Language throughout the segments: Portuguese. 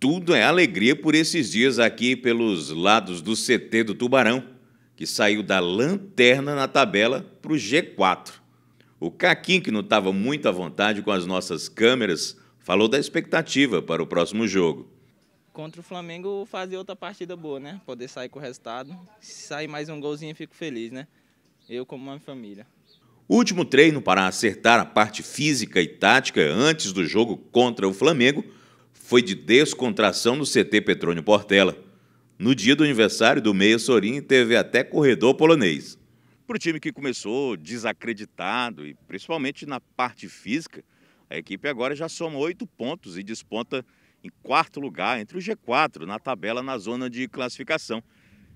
Tudo é alegria por esses dias aqui pelos lados do CT do Tubarão, que saiu da lanterna na tabela para o G4. O Caquim, que não estava muito à vontade com as nossas câmeras, falou da expectativa para o próximo jogo. Contra o Flamengo, fazer outra partida boa, né? Poder sair com o resultado. Se sair mais um golzinho, fico feliz, né? Eu, como uma família. último treino para acertar a parte física e tática antes do jogo contra o Flamengo foi de descontração no CT Petrônio Portela. No dia do aniversário do Meia Sorin, teve até corredor polonês. Para o time que começou desacreditado e principalmente na parte física, a equipe agora já soma oito pontos e desponta em quarto lugar entre o G4 na tabela na zona de classificação.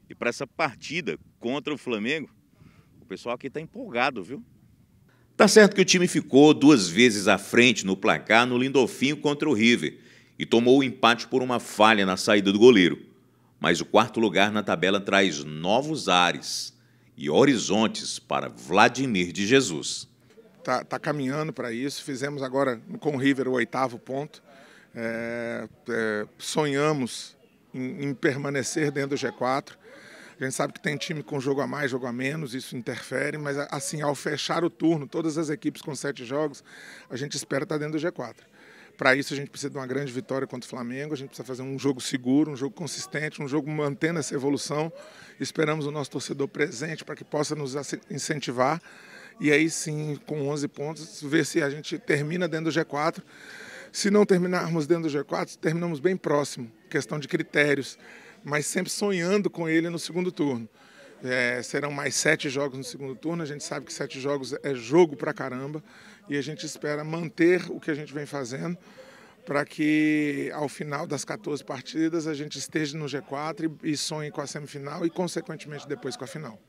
E para essa partida contra o Flamengo, o pessoal aqui está empolgado, viu? Tá certo que o time ficou duas vezes à frente no placar no Lindolfinho contra o River, e tomou o empate por uma falha na saída do goleiro. Mas o quarto lugar na tabela traz novos ares e horizontes para Vladimir de Jesus. Está tá caminhando para isso. Fizemos agora com o River o oitavo ponto. É, é, sonhamos em, em permanecer dentro do G4. A gente sabe que tem time com jogo a mais, jogo a menos, isso interfere, mas assim, ao fechar o turno, todas as equipes com sete jogos, a gente espera estar tá dentro do G4. Para isso a gente precisa de uma grande vitória contra o Flamengo, a gente precisa fazer um jogo seguro, um jogo consistente, um jogo mantendo essa evolução. Esperamos o nosso torcedor presente para que possa nos incentivar e aí sim, com 11 pontos, ver se a gente termina dentro do G4. Se não terminarmos dentro do G4, terminamos bem próximo, questão de critérios, mas sempre sonhando com ele no segundo turno. É, serão mais sete jogos no segundo turno. A gente sabe que sete jogos é jogo pra caramba e a gente espera manter o que a gente vem fazendo para que ao final das 14 partidas a gente esteja no G4 e, e sonhe com a semifinal e, consequentemente, depois com a final.